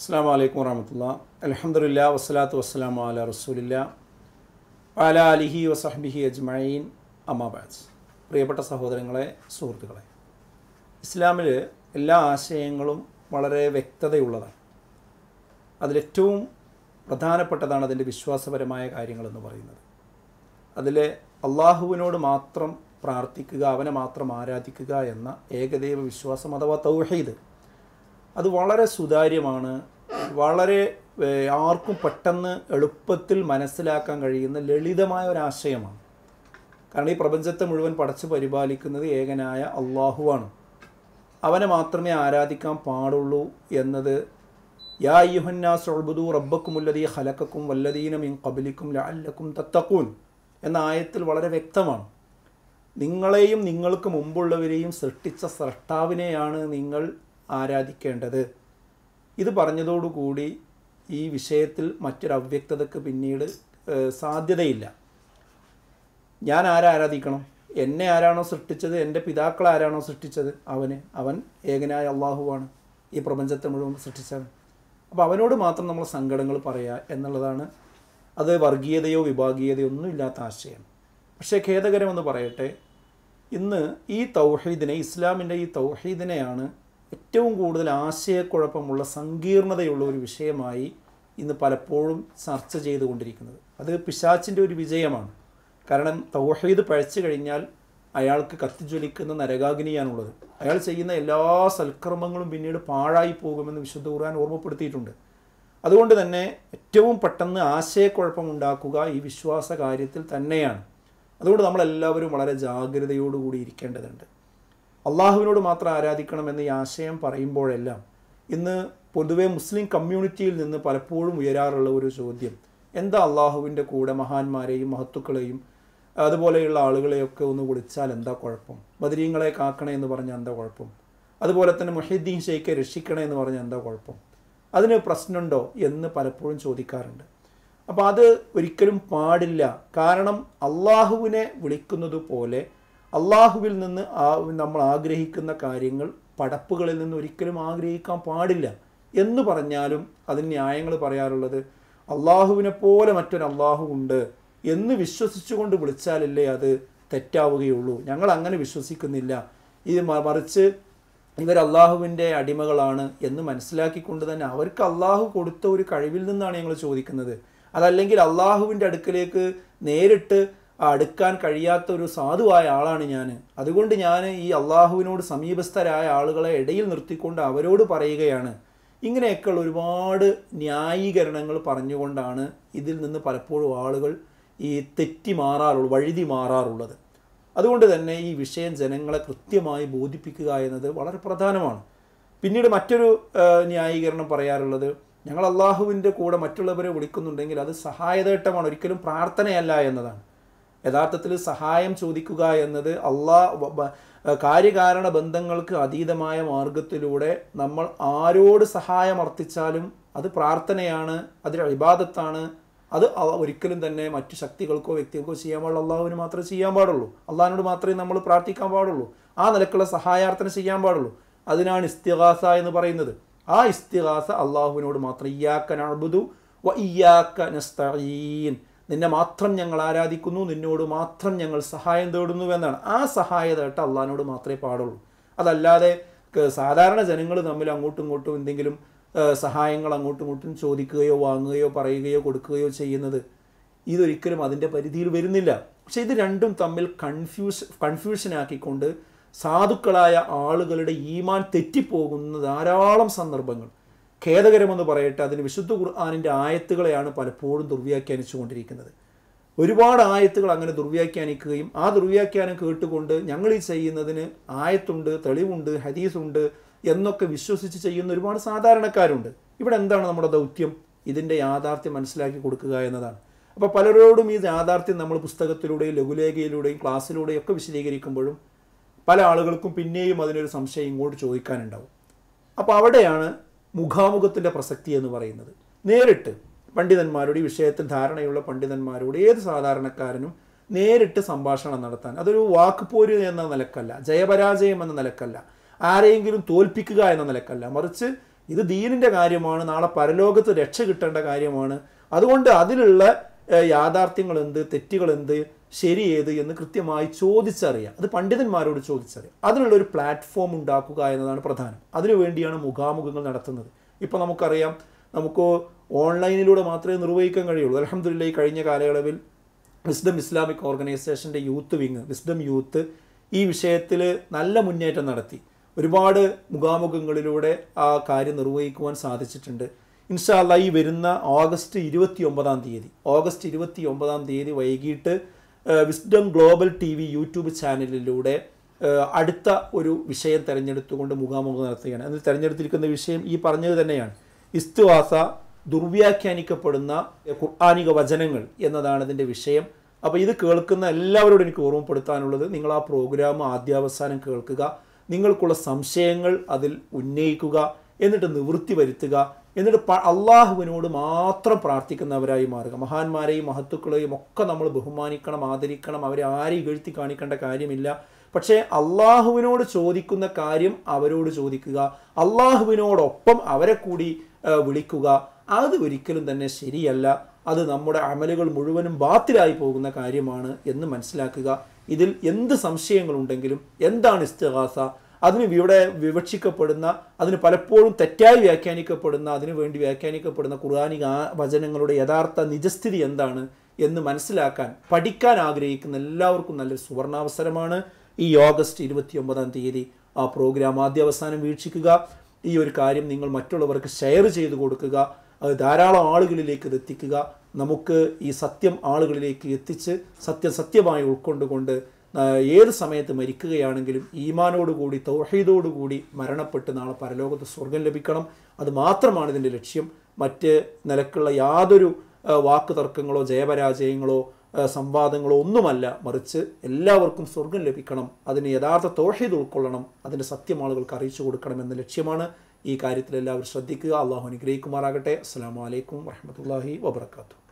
അസ്സാം വലൈക്കും വറഹമത്തുള്ള അലഹമുല്ല വസ്സലാത്തു വസ്സലാമു അല റസൂലില്ല അല അലിഹി വസഹബിഹി അജ്മീൻ അമ്മാബാസ് പ്രിയപ്പെട്ട സഹോദരങ്ങളെ സുഹൃത്തുക്കളെ ഇസ്ലാമിൽ എല്ലാ ആശയങ്ങളും വളരെ വ്യക്തതയുള്ളതാണ് അതിലേറ്റവും പ്രധാനപ്പെട്ടതാണ് അതിൻ്റെ വിശ്വാസപരമായ കാര്യങ്ങളെന്ന് പറയുന്നത് അതിൽ അള്ളാഹുവിനോട് മാത്രം പ്രാർത്ഥിക്കുക അവനെ മാത്രം ആരാധിക്കുക എന്ന ഏകദൈവ വിശ്വാസം അഥവാ തൗഹീദ് അത് വളരെ സുതാര്യമാണ് വളരെ ആർക്കും പെട്ടെന്ന് എളുപ്പത്തിൽ മനസ്സിലാക്കാൻ കഴിയുന്ന ലളിതമായ ഒരാശയമാണ് കാരണം ഈ പ്രപഞ്ചത്തെ മുഴുവൻ പടച്ച് പരിപാലിക്കുന്നത് ഏകനായ അള്ളാഹുവാണ് അവനെ മാത്രമേ ആരാധിക്കാൻ പാടുള്ളൂ എന്നത് യാ യുഹന്നാ സൊൾബുദു റബ്ബക്കുമുല്ലതി ഹലക്കക്കും വല്ലദീനം ഇൻ കബലിക്കും ലാല്ലക്കും തത്തക്കൂൻ എന്ന ആയത്തിൽ വളരെ വ്യക്തമാണ് നിങ്ങളെയും നിങ്ങൾക്ക് മുമ്പുള്ളവരെയും സൃഷ്ടിച്ച സ്രഷ്ടാവിനെയാണ് നിങ്ങൾ ആരാധിക്കേണ്ടത് ഇത് പറഞ്ഞതോടുകൂടി ഈ വിഷയത്തിൽ മറ്റൊരു അവ്യക്തതയ്ക്ക് പിന്നീട് സാധ്യതയില്ല ഞാൻ ആരാധിക്കണം എന്നെ ആരാണോ സൃഷ്ടിച്ചത് എൻ്റെ പിതാക്കൾ ആരാണോ സൃഷ്ടിച്ചത് അവന് അവൻ ഏകനായ അള്ളാഹുവാണ് ഈ പ്രപഞ്ചത്തെ മുഴുവൻ സൃഷ്ടിച്ചവൻ അപ്പോൾ അവനോട് മാത്രം നമ്മൾ സങ്കടങ്ങൾ പറയുക എന്നുള്ളതാണ് അത് വർഗീയതയോ വിഭാഗീയതയോ ഒന്നും ഇല്ലാത്ത ആശയം പക്ഷേ ഖേദകരമെന്ന് പറയട്ടെ ഇന്ന് ഈ തൗഹീദിനെ ഇസ്ലാമിൻ്റെ ഈ തൗഹീദിനെയാണ് ഏറ്റവും കൂടുതൽ ആശയക്കുഴപ്പമുള്ള സങ്കീർണതയുള്ള ഒരു വിഷയമായി ഇന്ന് പലപ്പോഴും ചർച്ച ചെയ്തുകൊണ്ടിരിക്കുന്നത് അത് പിശാച്ചിൻ്റെ ഒരു വിജയമാണ് കാരണം തൗഹീദ് പഴച്ചു കഴിഞ്ഞാൽ അയാൾക്ക് കത്തിജ്വലിക്കുന്ന നരകാഗ്നിയാണുള്ളത് അയാൾ ചെയ്യുന്ന എല്ലാ സൽക്രമങ്ങളും പിന്നീട് പാഴായി പോകുമെന്ന് വിശുദ്ധ ഖുർആൻ ഓർമ്മപ്പെടുത്തിയിട്ടുണ്ട് അതുകൊണ്ട് തന്നെ ഏറ്റവും പെട്ടെന്ന് ആശയക്കുഴപ്പമുണ്ടാക്കുക ഈ വിശ്വാസ കാര്യത്തിൽ തന്നെയാണ് അതുകൊണ്ട് നമ്മളെല്ലാവരും വളരെ ജാഗ്രതയോടുകൂടി ഇരിക്കേണ്ടതുണ്ട് അള്ളാഹുവിനോട് മാത്രം എന്ന ഈ ആശയം പറയുമ്പോഴെല്ലാം ഇന്ന് പൊതുവെ മുസ്ലിം കമ്മ്യൂണിറ്റിയിൽ നിന്ന് പലപ്പോഴും ഉയരാറുള്ള ഒരു ചോദ്യം എന്താ അള്ളാഹുവിൻ്റെ കൂടെ മഹാന്മാരെയും മഹത്തുക്കളെയും അതുപോലെയുള്ള ആളുകളെയൊക്കെ ഒന്ന് വിളിച്ചാൽ എന്താ കുഴപ്പം ബദരീങ്ങളെ കാക്കണേ എന്ന് പറഞ്ഞാൽ എന്താ കുഴപ്പം അതുപോലെ തന്നെ മൊഹീദ്ദീൻ ഷെയ്ഖെ രക്ഷിക്കണേ എന്ന് പറഞ്ഞാൽ എന്താ കുഴപ്പം അതിന് പ്രശ്നമുണ്ടോ എന്ന് പലപ്പോഴും ചോദിക്കാറുണ്ട് അപ്പോൾ അത് ഒരിക്കലും പാടില്ല കാരണം അള്ളാഹുവിനെ വിളിക്കുന്നത് പോലെ അള്ളാഹുവിൽ നിന്ന് നമ്മൾ ആഗ്രഹിക്കുന്ന കാര്യങ്ങൾ പടപ്പുകളിൽ നിന്ന് ഒരിക്കലും ആഗ്രഹിക്കാൻ പാടില്ല എന്ന് പറഞ്ഞാലും അതിന് ന്യായങ്ങൾ പറയാറുള്ളത് അള്ളാഹുവിനെ പോലെ മറ്റൊരു അള്ളാഹു ഉണ്ട് എന്ന് വിശ്വസിച്ചുകൊണ്ട് വിളിച്ചാലല്ലേ അത് തെറ്റാവുകയുള്ളൂ ഞങ്ങൾ അങ്ങനെ വിശ്വസിക്കുന്നില്ല ഇത് മറിച്ച് ഇവർ അള്ളാഹുവിൻ്റെ അടിമകളാണ് എന്ന് മനസ്സിലാക്കിക്കൊണ്ട് തന്നെ അവർക്ക് അള്ളാഹു കൊടുത്ത ഒരു കഴിവിൽ നിന്നാണ് ഞങ്ങൾ ചോദിക്കുന്നത് അതല്ലെങ്കിൽ അള്ളാഹുവിൻ്റെ അടുക്കലേക്ക് നേരിട്ട് അടുക്കാൻ കഴിയാത്ത ഒരു സാധുവായ ആളാണ് ഞാൻ അതുകൊണ്ട് ഞാൻ ഈ അള്ളാഹുവിനോട് സമീപസ്ഥരായ ആളുകളെ ഇടയിൽ നിർത്തിക്കൊണ്ട് അവരോട് പറയുകയാണ് ഇങ്ങനെയൊക്കെയുള്ള ഒരുപാട് ന്യായീകരണങ്ങൾ പറഞ്ഞുകൊണ്ടാണ് ഇതിൽ നിന്ന് പലപ്പോഴും ആളുകൾ ഈ തെറ്റി മാറാറുള്ള വഴുതി മാറാറുള്ളത് അതുകൊണ്ട് തന്നെ ഈ വിഷയം ജനങ്ങളെ കൃത്യമായി ബോധിപ്പിക്കുക എന്നത് വളരെ പ്രധാനമാണ് പിന്നീട് മറ്റൊരു ന്യായീകരണം പറയാറുള്ളത് ഞങ്ങൾ അള്ളാഹുവിൻ്റെ കൂടെ മറ്റുള്ളവരെ വിളിക്കുന്നുണ്ടെങ്കിൽ അത് സഹായതേട്ടമാണ് ഒരിക്കലും പ്രാർത്ഥനയല്ല എന്നതാണ് യഥാർത്ഥത്തിൽ സഹായം ചോദിക്കുക എന്നത് അള്ളാ കാര്യകാരണ ബന്ധങ്ങൾക്ക് അതീതമായ മാർഗത്തിലൂടെ നമ്മൾ ആരോട് സഹായം അർത്ഥിച്ചാലും അത് പ്രാർത്ഥനയാണ് അതിൽ അഭിബാദത്താണ് അത് ഒരിക്കലും തന്നെ മറ്റു ശക്തികൾക്കോ വ്യക്തികൾക്കോ ചെയ്യാൻ പാടുള്ളൂ അള്ളാഹുവിന് മാത്രമേ ചെയ്യാൻ പാടുള്ളൂ അള്ളാഹിനോട് മാത്രമേ നമ്മൾ പ്രാർത്ഥിക്കാൻ പാടുള്ളൂ ആ നിലക്കുള്ള സഹായാർത്ഥന ചെയ്യാൻ പാടുള്ളൂ അതിനാണ് ഇസ്തിഹാസ എന്ന് പറയുന്നത് ആ ഇസ്തിഹാസ അള്ളാഹുവിനോട് മാത്രം ഇയാക്ക നഅബുദു വ ഇയാക്ക നസ്തഈൻ നിന്നെ മാത്രം ഞങ്ങൾ ആരാധിക്കുന്നു നിന്നോട് മാത്രം ഞങ്ങൾ സഹായം തേടുന്നു എന്നാണ് ആ സഹായതായിട്ട് അള്ളഹാനോട് മാത്രമേ പാടുള്ളൂ അതല്ലാതെ സാധാരണ ജനങ്ങൾ തമ്മിൽ അങ്ങോട്ടും ഇങ്ങോട്ടും എന്തെങ്കിലും സഹായങ്ങൾ അങ്ങോട്ടും ഇങ്ങോട്ടും ചോദിക്കുകയോ വാങ്ങുകയോ പറയുകയോ കൊടുക്കുകയോ ചെയ്യുന്നത് ഇതൊരിക്കലും അതിൻ്റെ പരിധിയിൽ വരുന്നില്ല പക്ഷെ ഇത് രണ്ടും തമ്മിൽ കൺഫ്യൂസ് കൺഫ്യൂഷനാക്കിക്കൊണ്ട് സാധുക്കളായ ആളുകളുടെ ഈമാൻ തെറ്റിപ്പോകുന്ന ധാരാളം സന്ദർഭങ്ങൾ ഖേദകരമെന്ന് പറയട്ടെ അതിന് വിശുദ്ധ ഖുർആാനിൻ്റെ ആയത്തുകളെയാണ് പലപ്പോഴും ദുർവ്യാഖ്യാനിച്ചുകൊണ്ടിരിക്കുന്നത് ഒരുപാട് ആയത്തുകൾ അങ്ങനെ ദുർവ്യാഖ്യാനിക്കുകയും ആ ദുർവ്യാഖ്യാനം കേട്ടുകൊണ്ട് ഞങ്ങൾ ഈ ചെയ്യുന്നതിന് ആയത്തുണ്ട് തെളിവുണ്ട് ഹദീസുണ്ട് എന്നൊക്കെ വിശ്വസിച്ച് ചെയ്യുന്ന ഒരുപാട് സാധാരണക്കാരുണ്ട് ഇവിടെ എന്താണ് നമ്മുടെ ദൗത്യം ഇതിൻ്റെ യാഥാർത്ഥ്യം മനസ്സിലാക്കി കൊടുക്കുക എന്നതാണ് അപ്പോൾ പലരോടും ഈ യാഥാർത്ഥ്യം നമ്മൾ പുസ്തകത്തിലൂടെയും ലഘുലേഖയിലൂടെയും ക്ലാസ്സിലൂടെയും ഒക്കെ വിശദീകരിക്കുമ്പോഴും പല ആളുകൾക്കും പിന്നെയും അതിനൊരു സംശയം ഇങ്ങോട്ട് ചോദിക്കാനുണ്ടാവും അപ്പോൾ അവിടെയാണ് മുഖാമുഖത്തിൻ്റെ പ്രസക്തി എന്ന് പറയുന്നത് നേരിട്ട് പണ്ഡിതന്മാരോട് ഈ വിഷയത്തിൽ ധാരണയുള്ള പണ്ഡിതന്മാരോട് ഏത് സാധാരണക്കാരനും നേരിട്ട് സംഭാഷണം നടത്താൻ അതൊരു വാക്കുപോര് എന്ന നിലക്കല്ല ജയപരാജയം എന്ന നിലക്കല്ല ആരെയെങ്കിലും തോൽപ്പിക്കുക എന്ന നിലക്കല്ല മറിച്ച് ഇത് ദീനിൻ്റെ കാര്യമാണ് നാളെ പരലോകത്ത് രക്ഷ കിട്ടേണ്ട കാര്യമാണ് അതുകൊണ്ട് അതിലുള്ള യാഥാർത്ഥ്യങ്ങൾ എന്ത് തെറ്റുകൾ എന്ത് ശരി ഏത് എന്ന് കൃത്യമായി ചോദിച്ചറിയാം അത് പണ്ഡിതന്മാരോട് ചോദിച്ചറിയാം അതിനുള്ള ഒരു പ്ലാറ്റ്ഫോം ഉണ്ടാക്കുക എന്നതാണ് പ്രധാനം അതിനുവേണ്ടിയാണ് മുഖാമുഖങ്ങൾ നടത്തുന്നത് ഇപ്പോൾ നമുക്കറിയാം നമുക്ക് ഓൺലൈനിലൂടെ മാത്രമേ നിർവഹിക്കാൻ കഴിയുള്ളൂ അലഹമില്ല ഈ കഴിഞ്ഞ കാലയളവിൽ വിസ്ഡം ഇസ്ലാമിക് ഓർഗനൈസേഷൻ്റെ യൂത്ത് വിങ് വിസ്ഡം യൂത്ത് ഈ വിഷയത്തിൽ നല്ല മുന്നേറ്റം നടത്തി ഒരുപാട് മുഖാമുഖങ്ങളിലൂടെ ആ കാര്യം നിർവഹിക്കുവാൻ സാധിച്ചിട്ടുണ്ട് ഇൻഷാല്ല ഈ വരുന്ന ഓഗസ്റ്റ് ഇരുപത്തി ഒമ്പതാം തീയതി ഓഗസ്റ്റ് ഇരുപത്തി ഒമ്പതാം തീയതി വൈകിട്ട് Wisdom global T V YouTube ചാനലിലൂടെ അടുത്ത ഒരു വിഷയം തിരഞ്ഞെടുത്തുകൊണ്ട് മുഖാമുഖം നടത്തുകയാണ് അതിൽ തിരഞ്ഞെടുത്തിരിക്കുന്ന വിഷയം ഈ പറഞ്ഞത് തന്നെയാണ് ഇസ്തുവാസ ദുർവ്യാഖ്യാനിക്കപ്പെടുന്ന ഖുർആാനിക വചനങ്ങൾ എന്നതാണ് ഇതിൻ്റെ വിഷയം അപ്പോൾ ഇത് കേൾക്കുന്ന എല്ലാവരോടും എനിക്ക് ഓർമ്മപ്പെടുത്താനുള്ളത് നിങ്ങൾ ആ പ്രോഗ്രാം ആദ്യാവസാനം കേൾക്കുക നിങ്ങൾക്കുള്ള സംശയങ്ങൾ അതിൽ ഉന്നയിക്കുക എന്നിട്ട് നിവൃത്തി വരുത്തുക എന്നിട്ട് അള്ളാഹുവിനോട് മാത്രം പ്രാർത്ഥിക്കുന്നവരായി മാറുക മഹാന്മാരെയും മഹത്തുക്കളെയും ഒക്കെ നമ്മൾ ബഹുമാനിക്കണം ആദരിക്കണം അവരെ ആരെയും ഇകഴ്ത്തി കാണിക്കേണ്ട കാര്യമില്ല പക്ഷേ അള്ളാഹുവിനോട് ചോദിക്കുന്ന കാര്യം അവരോട് ചോദിക്കുക അള്ളാഹുവിനോടൊപ്പം അവരെ കൂടി വിളിക്കുക അത് ഒരിക്കലും തന്നെ ശരിയല്ല അത് നമ്മുടെ അമലുകൾ മുഴുവനും ബാത്തിലായി പോകുന്ന കാര്യമാണ് എന്ന് മനസ്സിലാക്കുക ഇതിൽ എന്ത് സംശയങ്ങളുണ്ടെങ്കിലും എന്താണ് ഇസ്തഹാസ അതിന് ഇവിടെ വിവക്ഷിക്കപ്പെടുന്ന അതിന് പലപ്പോഴും തെറ്റായി വ്യാഖ്യാനിക്കപ്പെടുന്ന അതിനു വേണ്ടി വ്യാഖ്യാനിക്കപ്പെടുന്ന ഖുർആാനിക വചനങ്ങളുടെ യഥാർത്ഥ നിജസ്ഥിതി എന്താണ് എന്ന് മനസ്സിലാക്കാൻ പഠിക്കാൻ ആഗ്രഹിക്കുന്ന എല്ലാവർക്കും നല്ലൊരു സുവർണാവസരമാണ് ഈ ഓഗസ്റ്റ് ഇരുപത്തിയൊമ്പതാം തീയതി ആ പ്രോഗ്രാം ആദ്യാവസാനം വീക്ഷിക്കുക ഈ ഒരു കാര്യം നിങ്ങൾ മറ്റുള്ളവർക്ക് ഷെയർ ചെയ്തു കൊടുക്കുക അത് ധാരാളം ആളുകളിലേക്ക് എത്തിക്കുക നമുക്ക് ഈ സത്യം ആളുകളിലേക്ക് എത്തിച്ച് സത്യം സത്യമായി ഉൾക്കൊണ്ടുകൊണ്ട് ഏത് സമയത്ത് മരിക്കുകയാണെങ്കിലും ഈമാനോടുകൂടി തൗഹീദോടുകൂടി മരണപ്പെട്ട് നാളെ പരലോകത്ത് സ്വർഗം ലഭിക്കണം അത് മാത്രമാണ് ഇതിൻ്റെ ലക്ഷ്യം മറ്റ് നിലക്കുള്ള യാതൊരു വാക്കു തർക്കങ്ങളോ ജയപരാജയങ്ങളോ സംവാദങ്ങളോ ഒന്നുമല്ല മറിച്ച് എല്ലാവർക്കും സ്വർഗം ലഭിക്കണം അതിന് യഥാർത്ഥ തോഷീത് ഉൾക്കൊള്ളണം അതിൻ്റെ സത്യം ആളുകൾക്ക് അറിയിച്ചു കൊടുക്കണം എന്ന ലക്ഷ്യമാണ് ഈ കാര്യത്തിൽ എല്ലാവരും ശ്രദ്ധിക്കുക അള്ളാഹു അനുഗ്രഹിക്കുമാറാകട്ടെ അസ്സാം വലൈക്കും വരഹമുല്ലാഹി വാബർക്കാത്തു